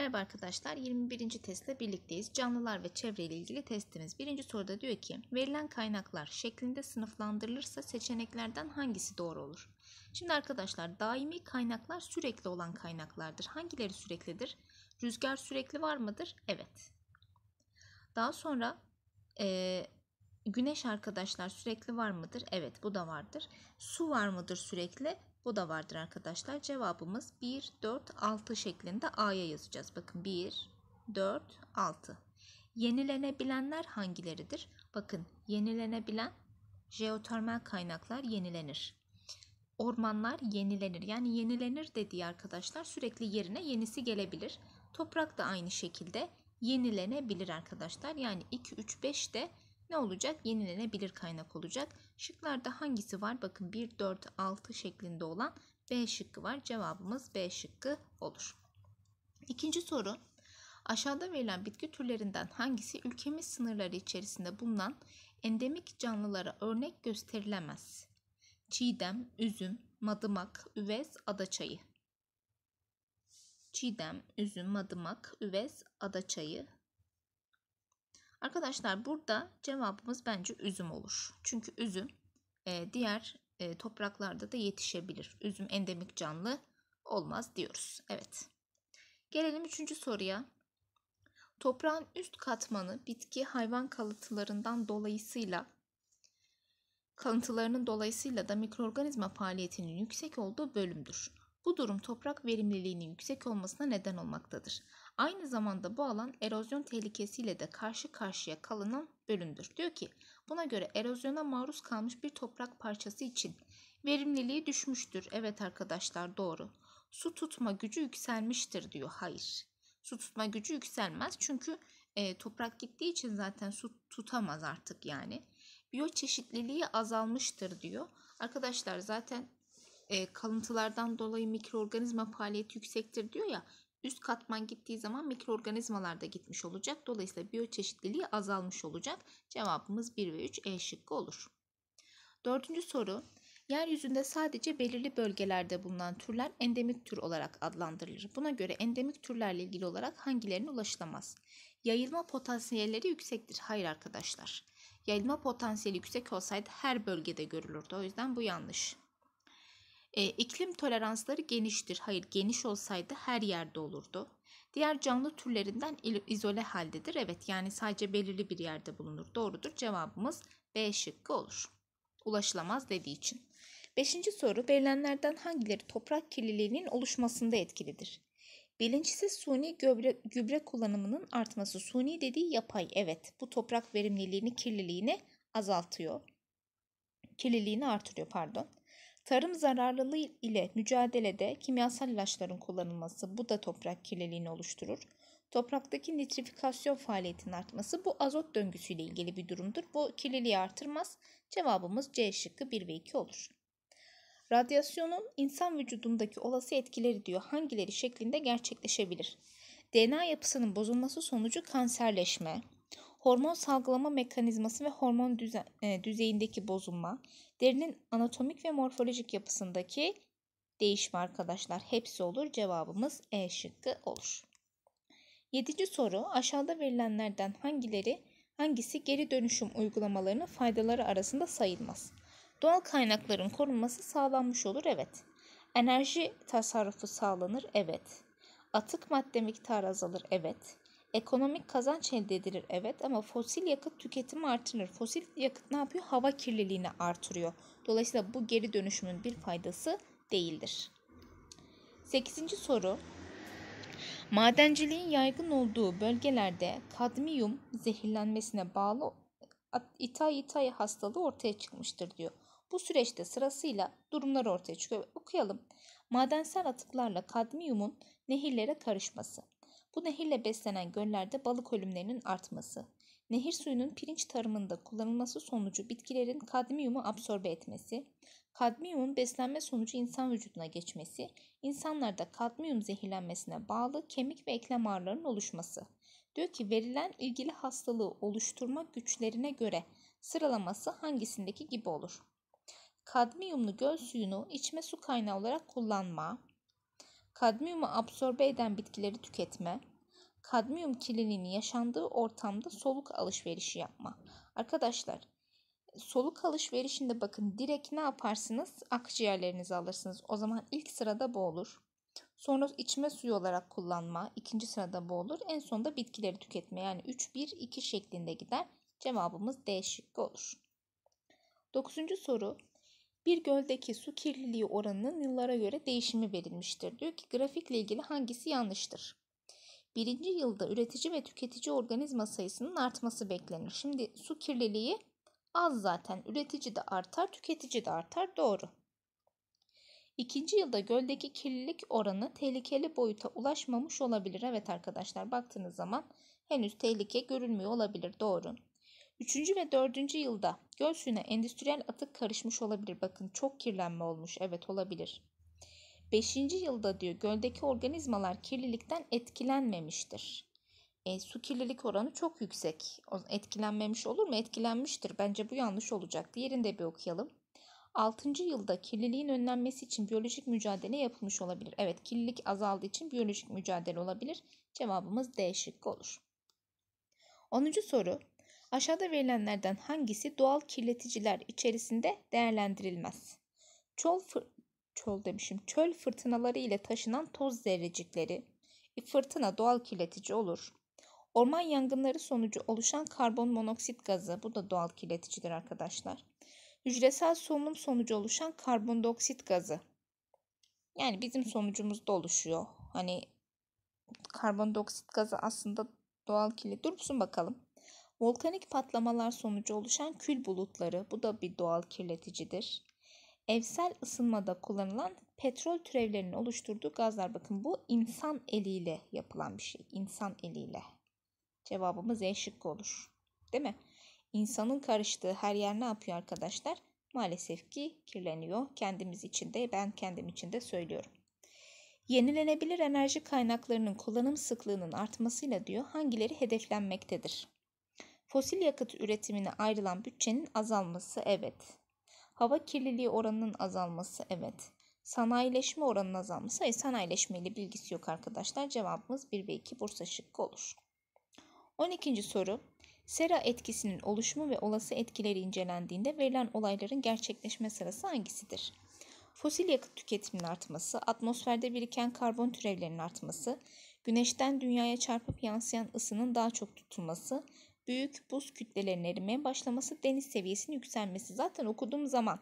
Merhaba arkadaşlar 21. testle birlikteyiz. Canlılar ve çevre ile ilgili testimiz. Birinci soruda diyor ki verilen kaynaklar şeklinde sınıflandırılırsa seçeneklerden hangisi doğru olur? Şimdi arkadaşlar daimi kaynaklar sürekli olan kaynaklardır. Hangileri süreklidir? Rüzgar sürekli var mıdır? Evet. Daha sonra e, güneş arkadaşlar sürekli var mıdır? Evet bu da vardır. Su var mıdır sürekli? Bu da vardır arkadaşlar. Cevabımız 1, 4, 6 şeklinde A'ya yazacağız. Bakın 1, 4, 6. Yenilenebilenler hangileridir? Bakın yenilenebilen jeotermal kaynaklar yenilenir. Ormanlar yenilenir. Yani yenilenir dediği arkadaşlar sürekli yerine yenisi gelebilir. Toprak da aynı şekilde yenilenebilir arkadaşlar. Yani 2, 3, 5 de ne olacak? Yenilenebilir kaynak olacak. Şıklarda hangisi var? Bakın 1, 4, 6 şeklinde olan B şıkkı var. Cevabımız B şıkkı olur. İkinci soru. Aşağıda verilen bitki türlerinden hangisi ülkemiz sınırları içerisinde bulunan endemik canlılara örnek gösterilemez? Çiğdem, üzüm, madımak, üvez, adaçayı. Çiğdem, üzüm, madımak, üvez, adaçayı Arkadaşlar burada cevabımız bence üzüm olur. Çünkü üzüm e, diğer e, topraklarda da yetişebilir. Üzüm endemik canlı olmaz diyoruz. Evet. Gelelim üçüncü soruya. Toprağın üst katmanı bitki hayvan kalıntılarından dolayısıyla kalıntılarının dolayısıyla da mikroorganizma faaliyetinin yüksek olduğu bölümdür. Bu durum toprak verimliliğinin yüksek olmasına neden olmaktadır. Aynı zamanda bu alan erozyon tehlikesiyle de karşı karşıya kalınan bölümdür. Diyor ki buna göre erozyona maruz kalmış bir toprak parçası için verimliliği düşmüştür. Evet arkadaşlar doğru. Su tutma gücü yükselmiştir diyor. Hayır. Su tutma gücü yükselmez çünkü e, toprak gittiği için zaten su tutamaz artık yani. Biyoçeşitliliği azalmıştır diyor. Arkadaşlar zaten e, kalıntılardan dolayı mikroorganizma faaliyeti yüksektir diyor ya üst katman gittiği zaman mikroorganizmalar da gitmiş olacak. Dolayısıyla biyoçeşitliliği azalmış olacak. Cevabımız 1 ve 3 E şıkkı olur. Dördüncü soru. Yeryüzünde sadece belirli bölgelerde bulunan türler endemik tür olarak adlandırılır. Buna göre endemik türlerle ilgili olarak hangilerine ulaşılamaz? Yayılma potansiyelleri yüksektir. Hayır arkadaşlar. Yayılma potansiyeli yüksek olsaydı her bölgede görülürdü. O yüzden bu yanlış. E, iklim toleransları geniştir. Hayır geniş olsaydı her yerde olurdu. Diğer canlı türlerinden izole haldedir. Evet yani sadece belirli bir yerde bulunur. Doğrudur cevabımız B şıkkı olur. Ulaşılamaz dediği için. Beşinci soru verilenlerden hangileri toprak kirliliğinin oluşmasında etkilidir? Bilinçsiz suni gübre, gübre kullanımının artması. Suni dediği yapay evet bu toprak verimliliğini kirliliğini azaltıyor. Kirliliğini artırıyor pardon. Tarım zararlılığı ile mücadelede kimyasal ilaçların kullanılması bu da toprak kirliliğini oluşturur. Topraktaki nitrifikasyon faaliyetinin artması bu azot döngüsüyle ilgili bir durumdur. Bu kirliliği artırmaz. Cevabımız C şıkkı 1 ve 2 olur. Radyasyonun insan vücudundaki olası etkileri diyor hangileri şeklinde gerçekleşebilir? DNA yapısının bozulması sonucu kanserleşme, hormon salgılama mekanizması ve hormon düze- e, düzeyindeki bozulma, derinin anatomik ve morfolojik yapısındaki değişme arkadaşlar. Hepsi olur. Cevabımız E şıkkı olur. Yedinci soru aşağıda verilenlerden hangileri hangisi geri dönüşüm uygulamalarının faydaları arasında sayılmaz? Doğal kaynakların korunması sağlanmış olur evet. Enerji tasarrufu sağlanır evet. Atık madde miktarı azalır evet. Ekonomik kazanç elde edilir evet ama fosil yakıt tüketimi artırır. Fosil yakıt ne yapıyor? Hava kirliliğini artırıyor. Dolayısıyla bu geri dönüşümün bir faydası değildir. 8. soru. Madenciliğin yaygın olduğu bölgelerde kadmiyum zehirlenmesine bağlı itay itay hastalığı ortaya çıkmıştır diyor. Bu süreçte sırasıyla durumlar ortaya çıkıyor. Okuyalım. Madensel atıklarla kadmiyumun nehirlere karışması. Bu nehirle beslenen göllerde balık ölümlerinin artması, nehir suyunun pirinç tarımında kullanılması sonucu bitkilerin kadmiyumu absorbe etmesi, kadmiyumun beslenme sonucu insan vücuduna geçmesi, insanlarda kadmiyum zehirlenmesine bağlı kemik ve eklem ağrılarının oluşması. Diyor ki verilen ilgili hastalığı oluşturma güçlerine göre sıralaması hangisindeki gibi olur? Kadmiyumlu göl suyunu içme su kaynağı olarak kullanma, kadmiyumu absorbe eden bitkileri tüketme, kadmiyum kirliliğini yaşandığı ortamda soluk alışverişi yapma. Arkadaşlar soluk alışverişinde bakın direkt ne yaparsınız? Akciğerlerinizi alırsınız. O zaman ilk sırada bu olur. Sonra içme suyu olarak kullanma ikinci sırada bu olur. En sonunda bitkileri tüketme yani 3-1-2 şeklinde gider. Cevabımız D şıkkı olur. Dokuzuncu soru bir göldeki su kirliliği oranının yıllara göre değişimi verilmiştir. Diyor ki grafikle ilgili hangisi yanlıştır? Birinci yılda üretici ve tüketici organizma sayısının artması beklenir. Şimdi su kirliliği az zaten. Üretici de artar, tüketici de artar. Doğru. İkinci yılda göldeki kirlilik oranı tehlikeli boyuta ulaşmamış olabilir. Evet arkadaşlar baktığınız zaman henüz tehlike görülmüyor olabilir. Doğru. Üçüncü ve dördüncü yılda göl suyuna endüstriyel atık karışmış olabilir. Bakın çok kirlenme olmuş. Evet olabilir. Beşinci yılda diyor göldeki organizmalar kirlilikten etkilenmemiştir. E, su kirlilik oranı çok yüksek. Etkilenmemiş olur mu? Etkilenmiştir. Bence bu yanlış olacak. Diğerini de bir okuyalım. Altıncı yılda kirliliğin önlenmesi için biyolojik mücadele yapılmış olabilir. Evet kirlilik azaldığı için biyolojik mücadele olabilir. Cevabımız D şıkkı olur. 10. soru Aşağıda verilenlerden hangisi doğal kirleticiler içerisinde değerlendirilmez? Çöl fır çol demişim. Çöl fırtınaları ile taşınan toz zerrecikleri. E, fırtına doğal kirletici olur. Orman yangınları sonucu oluşan karbon monoksit gazı. Bu da doğal kirleticidir arkadaşlar. Hücresel solunum sonucu oluşan karbondioksit gazı. Yani bizim sonucumuzda oluşuyor. Hani karbondioksit gazı aslında doğal kirli. Dursun bakalım. Volkanik patlamalar sonucu oluşan kül bulutları, bu da bir doğal kirleticidir. Evsel ısınmada kullanılan petrol türevlerinin oluşturduğu gazlar bakın bu insan eliyle yapılan bir şey. İnsan eliyle. Cevabımız E şıkkı olur. Değil mi? İnsanın karıştığı her yer ne yapıyor arkadaşlar? Maalesef ki kirleniyor. Kendimiz için de ben kendim için de söylüyorum. Yenilenebilir enerji kaynaklarının kullanım sıklığının artmasıyla diyor hangileri hedeflenmektedir? Fosil yakıt üretimine ayrılan bütçenin azalması evet. Hava kirliliği oranının azalması evet. Sanayileşme oranının azalması hayır sanayileşmeyle bilgisi yok arkadaşlar. Cevabımız 1 ve 2 Bursa şıkkı olur. 12. soru. Sera etkisinin oluşumu ve olası etkileri incelendiğinde verilen olayların gerçekleşme sırası hangisidir? Fosil yakıt tüketiminin artması, atmosferde biriken karbon türevlerinin artması, güneşten dünyaya çarpıp yansıyan ısının daha çok tutulması, büyük buz kütlelerinin erimeye başlaması, deniz seviyesinin yükselmesi. Zaten okuduğum zaman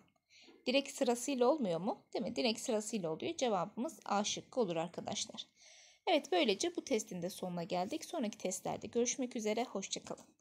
direkt sırasıyla olmuyor mu? Değil mi? Direkt sırasıyla oluyor. Cevabımız A şıkkı olur arkadaşlar. Evet böylece bu testin de sonuna geldik. Sonraki testlerde görüşmek üzere. Hoşçakalın.